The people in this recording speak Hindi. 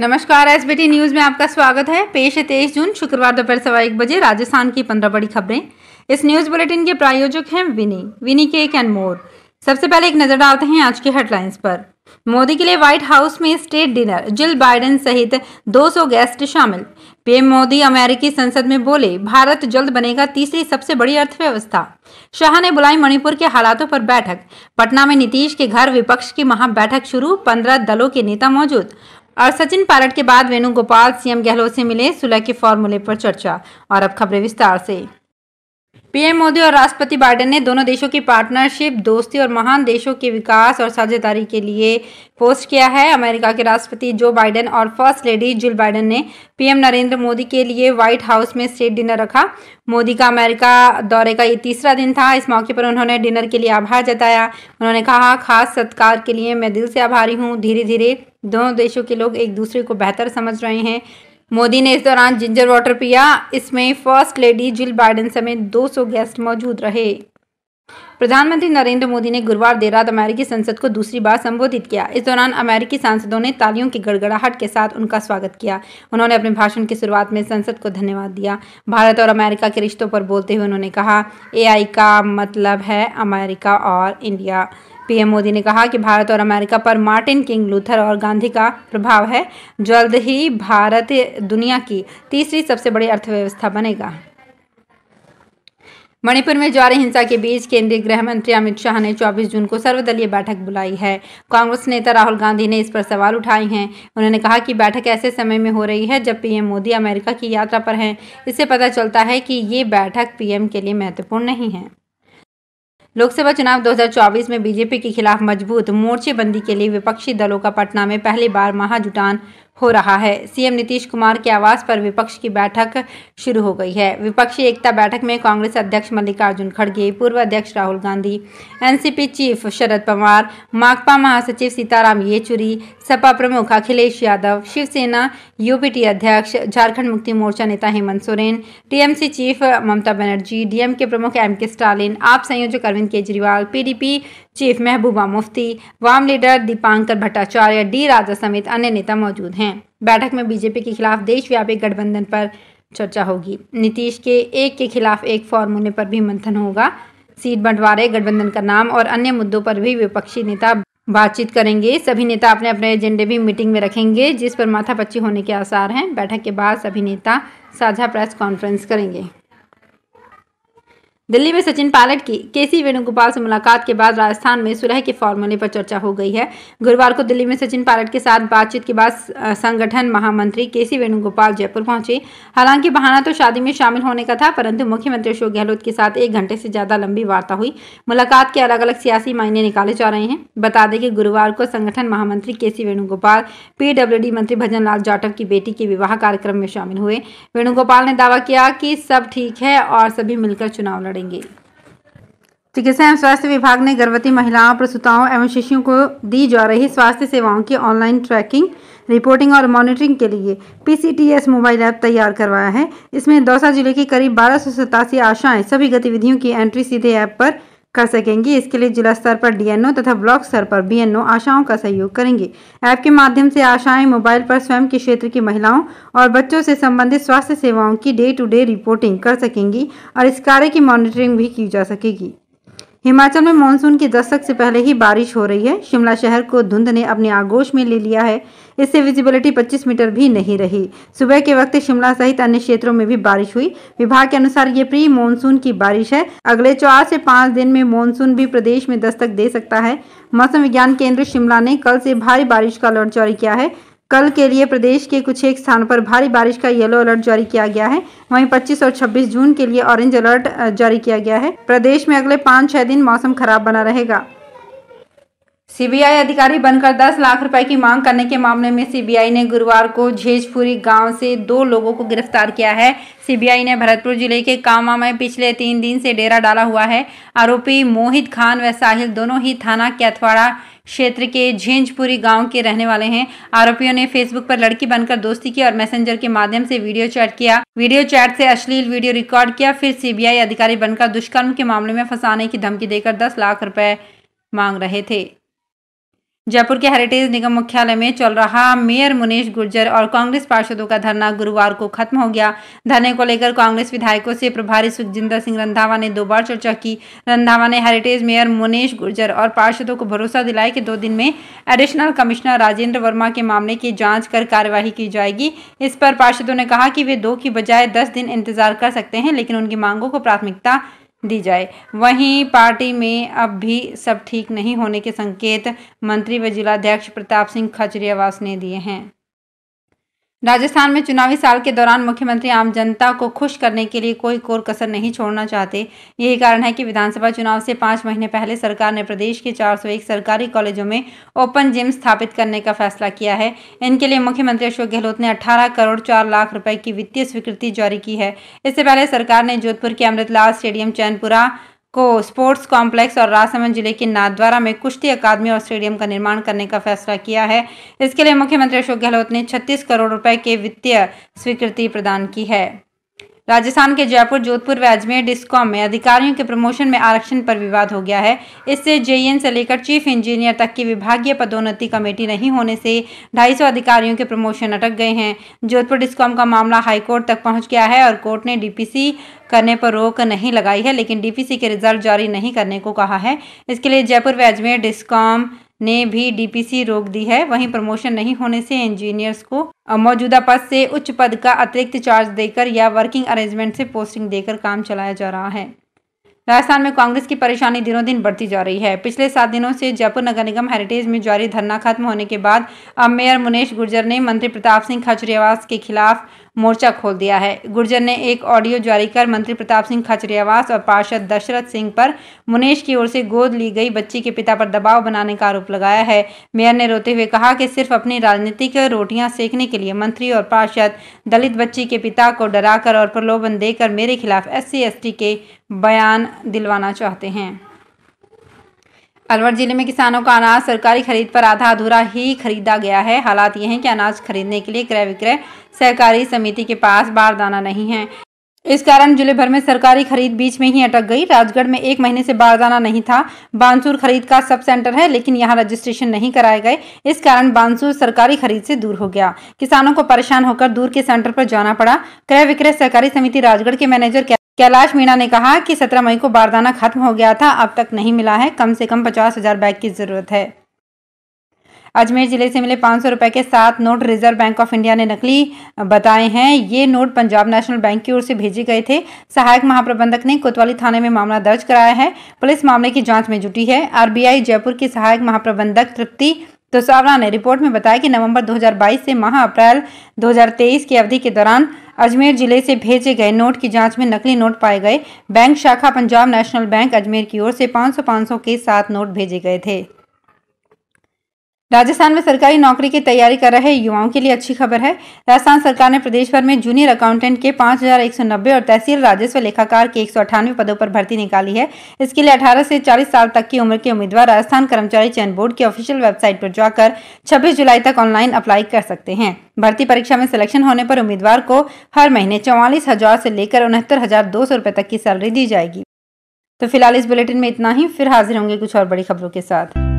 नमस्कार एस बी न्यूज़ में आपका स्वागत है पेश है तेईस जून शुक्रवार दोपहर सवा एक बजे राजस्थान की पंद्रह बड़ी खबरें इस न्यूज़ बुलेटिन के प्रायोजक हैं विनी विनी केक एंड मोर सबसे पहले एक नज़र डालते हैं आज की हेडलाइंस पर मोदी के लिए व्हाइट हाउस में स्टेट डिनर जिल बाइडेन सहित 200 गेस्ट शामिल पीएम मोदी अमेरिकी संसद में बोले भारत जल्द बनेगा तीसरी सबसे बड़ी अर्थव्यवस्था शाह ने बुलाई मणिपुर के हालातों पर बैठक पटना में नीतीश के घर विपक्ष की महा बैठक शुरू पंद्रह दलों के नेता मौजूद और सचिन पायलट के बाद वेणुगोपाल सीएम गहलोत से मिले सुलह के फॉर्मूले पर चर्चा और अब खबरें विस्तार से पीएम मोदी और राष्ट्रपति बाइडेन ने दोनों देशों की पार्टनरशिप दोस्ती और महान देशों के विकास और साझेदारी के लिए पोस्ट किया है अमेरिका के राष्ट्रपति जो बाइडेन और फर्स्ट लेडी जिल बाइडेन ने पीएम नरेंद्र मोदी के लिए व्हाइट हाउस में स्टेट डिनर रखा मोदी का अमेरिका दौरे का ये तीसरा दिन था इस मौके पर उन्होंने डिनर के लिए आभार जताया उन्होंने कहा खास सत्कार के लिए मैं दिल से आभारी हूँ धीरे धीरे दोनों देशों के लोग एक दूसरे को बेहतर समझ रहे हैं मोदी ने इस दौरान जिंजर वाटर पिया इसमें फर्स्ट लेडी जिल बाइडन समेत 200 गेस्ट मौजूद रहे प्रधानमंत्री नरेंद्र मोदी ने गुरुवार देर रात अमेरिकी संसद को दूसरी बार संबोधित किया इस दौरान अमेरिकी सांसदों ने तालियों की गड़गड़ाहट के साथ उनका स्वागत किया उन्होंने अपने भाषण की शुरुआत में संसद को धन्यवाद दिया भारत और अमेरिका के रिश्तों पर बोलते हुए उन्होंने कहा एआई का मतलब है अमेरिका और इंडिया पीएम मोदी ने कहा कि भारत और अमेरिका पर मार्टिन किंग लूथर और गांधी का प्रभाव है जल्द ही भारत दुनिया की तीसरी सबसे बड़ी अर्थव्यवस्था बनेगा मणिपुर में जारी हिंसा के बीच केंद्रीय गृह मंत्री अमित शाह ने 24 जून को सर्वदलीय बैठक बुलाई है कांग्रेस नेता राहुल गांधी ने इस पर सवाल उठाए हैं उन्होंने कहा कि बैठक ऐसे समय में हो रही है जब पीएम मोदी अमेरिका की यात्रा पर हैं इससे पता चलता है कि ये बैठक पीएम के लिए महत्वपूर्ण नहीं है लोकसभा चुनाव 2024 में बीजेपी के खिलाफ मजबूत मोर्चेबंदी के लिए विपक्षी दलों का पटना में पहली बार महाजुटान हो रहा है सीएम नीतीश कुमार के आवास पर विपक्ष की बैठक शुरू हो गई है विपक्षी एकता बैठक में कांग्रेस अध्यक्ष मल्लिकार्जुन खड़गे पूर्व अध्यक्ष राहुल गांधी एनसीपी चीफ शरद पवार माकपा महासचिव सीताराम येचुरी सपा प्रमुख अखिलेश यादव शिवसेना यूपीटी अध्यक्ष झारखंड मुक्ति मोर्चा नेता Hemant Soren TMC chief Mamata Banerjee DM के प्रमुख एम के स्टालिन आप संयोजक अरविंद केजरीवाल पीडीपी चीफ महबूबा मुफ्ती वाम लीडर दीपांकर भट्टाचार्य डी राजा समेत अन्य नेता मौजूद हैं बैठक में बीजेपी के खिलाफ देशव्यापी गठबंधन पर चर्चा होगी नीतीश के एक के खिलाफ एक फॉर्मूले पर भी मंथन होगा सीट बंटवारे गठबंधन का नाम और अन्य मुद्दों पर भी विपक्षी नेता बातचीत करेंगे सभी नेता अपने अपने एजेंडे भी मीटिंग में रखेंगे जिस पर माथापच्ची होने के आसार हैं बैठक के बाद सभी नेता साझा प्रेस कॉन्फ्रेंस करेंगे दिल्ली में सचिन पायलट की केसी वेणुगोपाल से मुलाकात के बाद राजस्थान में सुलह के फॉर्मूले पर चर्चा हो गई है गुरुवार को दिल्ली में सचिन पायलट के साथ बातचीत के बाद संगठन महामंत्री केसी वेणुगोपाल जयपुर पहुंचे हालांकि बहाना तो शादी में शामिल होने का था परंतु मुख्यमंत्री अशोक गहलोत के साथ एक घंटे से ज्यादा लंबी वार्ता हुई मुलाकात के अलग अलग सियासी मायने निकाले जा रहे हैं बता दें कि गुरुवार को संगठन महामंत्री के सी वेणुगोपाल पीडब्ल्यू मंत्री भजन लाल जाटव की बेटी के विवाह कार्यक्रम में शामिल हुए वेणुगोपाल ने दावा किया कि सब ठीक है और सभी मिलकर चुनाव लड़ लड़ेंगे चिकित्सा एवं स्वास्थ्य विभाग ने गर्भवती महिलाओं प्रसूताओं एवं शिशुओं को दी जा रही स्वास्थ्य सेवाओं की ऑनलाइन ट्रैकिंग रिपोर्टिंग और मॉनिटरिंग के लिए पीसीटीएस मोबाइल ऐप तैयार करवाया है इसमें दौसा जिले की करीब बारह आशाएं सभी गतिविधियों की एंट्री सीधे ऐप पर कर सकेंगी इसके लिए जिला स्तर पर डीएनओ तथा ब्लॉक स्तर पर बीएनओ आशाओं का सहयोग करेंगे ऐप के माध्यम से आशाएं मोबाइल पर स्वयं के क्षेत्र की महिलाओं और बच्चों से संबंधित स्वास्थ्य सेवाओं की डे टू डे रिपोर्टिंग कर सकेंगी और इस कार्य की मॉनिटरिंग भी की जा सकेगी हिमाचल में मानसून के दस्तक से पहले ही बारिश हो रही है शिमला शहर को धुंध ने अपने आगोश में ले लिया है इससे विजिबिलिटी 25 मीटर भी नहीं रही सुबह के वक्त शिमला सहित अन्य क्षेत्रों में भी बारिश हुई विभाग के अनुसार ये प्री मानसून की बारिश है अगले चार से पाँच दिन में मानसून भी प्रदेश में दस्तक दे सकता है मौसम विज्ञान केंद्र शिमला ने कल से भारी बारिश का अलर्ट जारी किया है कल के लिए प्रदेश के कुछ एक स्थानों पर भारी बारिश का येलो अलर्ट जारी किया गया है वहीं 25 और 26 जून के लिए ऑरेंज अलर्ट जारी किया गया है प्रदेश में अगले पाँच छह दिन मौसम खराब बना रहेगा सीबीआई अधिकारी बनकर 10 लाख रुपए की मांग करने के मामले में सीबीआई ने गुरुवार को झेजपुरी गांव से दो लोगों को गिरफ्तार किया है सीबीआई ने भरतपुर जिले के कामा में पिछले तीन दिन से डेरा डाला हुआ है आरोपी मोहित खान व साहिल दोनों ही थाना कैथवाड़ा क्षेत्र के झेंझपुरी गांव के रहने वाले हैं आरोपियों ने फेसबुक पर लड़की बनकर दोस्ती की और मैसेंजर के माध्यम से वीडियो चैट किया वीडियो चैट से अश्लील वीडियो रिकॉर्ड किया फिर सीबीआई अधिकारी बनकर दुष्कर्म के मामले में फंसाने की धमकी देकर दस लाख रुपए मांग रहे थे जयपुर के हेरिटेज निगम मुख्यालय में चल रहा मेयर मुनेश गुर्जर और कांग्रेस पार्षदों का धरना गुरुवार को खत्म हो गया धरने को लेकर कांग्रेस विधायकों से प्रभारी सुखजिंदर सिंह रंधावा ने दो बार चर्चा की रंधावा ने हेरिटेज मेयर मुनीश गुर्जर और पार्षदों को भरोसा दिलाया कि दो दिन में एडिशनल कमिश्नर राजेंद्र वर्मा के मामले की जाँच कर कार्यवाही की जाएगी इस पर पार्षदों ने कहा कि वे दो की बजाय दस दिन इंतजार कर सकते हैं लेकिन उनकी मांगों को प्राथमिकता दी जाए वहीं पार्टी में अब भी सब ठीक नहीं होने के संकेत मंत्री व जिलाध्यक्ष प्रताप सिंह खजरियावास ने दिए हैं राजस्थान में चुनावी साल के दौरान मुख्यमंत्री आम जनता को खुश करने के लिए कोई कोर कसर नहीं छोड़ना चाहते यही कारण है कि विधानसभा चुनाव से पाँच महीने पहले सरकार ने प्रदेश के 401 सरकारी कॉलेजों में ओपन जिम स्थापित करने का फैसला किया है इनके लिए मुख्यमंत्री अशोक गहलोत ने 18 करोड़ 4 लाख रुपए की वित्तीय स्वीकृति जारी की है इससे पहले सरकार ने जोधपुर के अमृतलाल स्टेडियम चैनपुरा को स्पोर्ट्स कॉम्प्लेक्स और राजसमंद जिले के नादवारा में कुश्ती अकादमी और स्टेडियम का निर्माण करने का फैसला किया है इसके लिए मुख्यमंत्री अशोक गहलोत ने 36 करोड़ रुपए के वित्तीय स्वीकृति प्रदान की है राजस्थान के जयपुर जोधपुर व अजमेर डिस्कॉम में अधिकारियों के प्रमोशन में आरक्षण पर विवाद हो गया है इससे जेएन से लेकर चीफ इंजीनियर तक की विभागीय पदोन्नति कमेटी नहीं होने से 250 अधिकारियों के प्रमोशन अटक गए हैं जोधपुर डिस्कॉम का मामला हाईकोर्ट तक पहुंच गया है और कोर्ट ने डीपीसी करने पर रोक नहीं लगाई है लेकिन डीपीसी के रिजल्ट जारी नहीं करने को कहा है इसके लिए जयपुर व अजमेर डिस्कॉम ने भी डीपीसी रोक दी है वहीं प्रमोशन नहीं होने से इंजीनियर्स को मौजूदा पद से उच्च पद का अतिरिक्त चार्ज देकर या वर्किंग अरेंजमेंट से पोस्टिंग देकर काम चलाया जा रहा है राजस्थान में कांग्रेस की परेशानी दिनों दिन बढ़ती जा रही है पिछले सात दिनों से जयपुर नगर निगम हेरिटेज में जारी धरना खत्म होने के बाद अब मेयर मुनेश गुर्जर ने मंत्री प्रताप सिंह खाचरियावास के खिलाफ मोर्चा खोल दिया है गुर्जर ने एक ऑडियो जारी कर मंत्री प्रताप सिंह खचरियावास और पार्षद दशरथ सिंह पर मुनेश की ओर से गोद ली गई बच्ची के पिता पर दबाव बनाने का आरोप लगाया है मेयर ने रोते हुए कहा कि सिर्फ अपनी राजनीतिक रोटियां सेकने के लिए मंत्री और पार्षद दलित बच्ची के पिता को डराकर और प्रलोभन देकर मेरे खिलाफ एस सी के बयान दिलवाना चाहते हैं अलवर जिले में किसानों का अनाज सरकारी खरीद पर आधा अधूरा ही खरीदा गया है हालात ये हैं कि अनाज खरीदने के लिए क्रय विक्रय सहकारी समिति के पास बारदाना नहीं है इस कारण जिले भर में सरकारी खरीद बीच में ही अटक गई राजगढ़ में एक महीने से बारदाना नहीं था बांसूर खरीद का सब सेंटर है लेकिन यहां रजिस्ट्रेशन नहीं कराए गए इस कारण बांसूर सरकारी खरीद से दूर हो गया किसानों को परेशान होकर दूर के सेंटर पर जाना पड़ा क्रय विक्रय सहकारी समिति राजगढ़ के मैनेजर कैलाश मीणा ने कहा कि सत्रह मई को बारदाना खत्म हो गया था अब तक नहीं मिला है कम से कम पचास हजार बैग की जरूरत है अजमेर जिले से मिले पाँच सौ के सात note Reserve Bank of India ने नकली बताए हैं ये नोट पंजाब नेशनल बैंक की ओर से भेजे गए थे सहायक महाप्रबंधक ने कोतवाली थाने में मामला दर्ज कराया है पुलिस मामले की जांच में जुटी है आरबीआई जयपुर की सहायक महाप्रबंधक तृप्ति तो सावरा ने रिपोर्ट में बताया कि नवंबर 2022 से माह अप्रैल 2023 की अवधि के दौरान अजमेर जिले से भेजे गए नोट की जांच में नकली नोट पाए गए बैंक शाखा पंजाब नेशनल बैंक अजमेर की ओर से 500 500 के सात नोट भेजे गए थे राजस्थान में सरकारी नौकरी की तैयारी कर रहे युवाओं के लिए अच्छी खबर है राजस्थान सरकार ने प्रदेश भर में जूनियर अकाउंटेंट के 5,190 और तहसील राजस्व लेखाकार के एक पदों पर भर्ती निकाली है इसके लिए 18 से 40 साल तक की उम्र के उम्मीदवार राजस्थान कर्मचारी चयन बोर्ड की ऑफिशियल वेबसाइट पर जाकर छब्बीस जुलाई तक ऑनलाइन अप्लाई कर सकते हैं भर्ती परीक्षा में सिलेक्शन होने पर उम्मीदवार को हर महीने चौवालीस हजार से लेकर उनहत्तर हजार दो सौ रुपए तक की सैलरी दी जाएगी तो फिलहाल इस बुलेटिन में इतना ही फिर हाजिर होंगे कुछ और बड़ी खबरों के साथ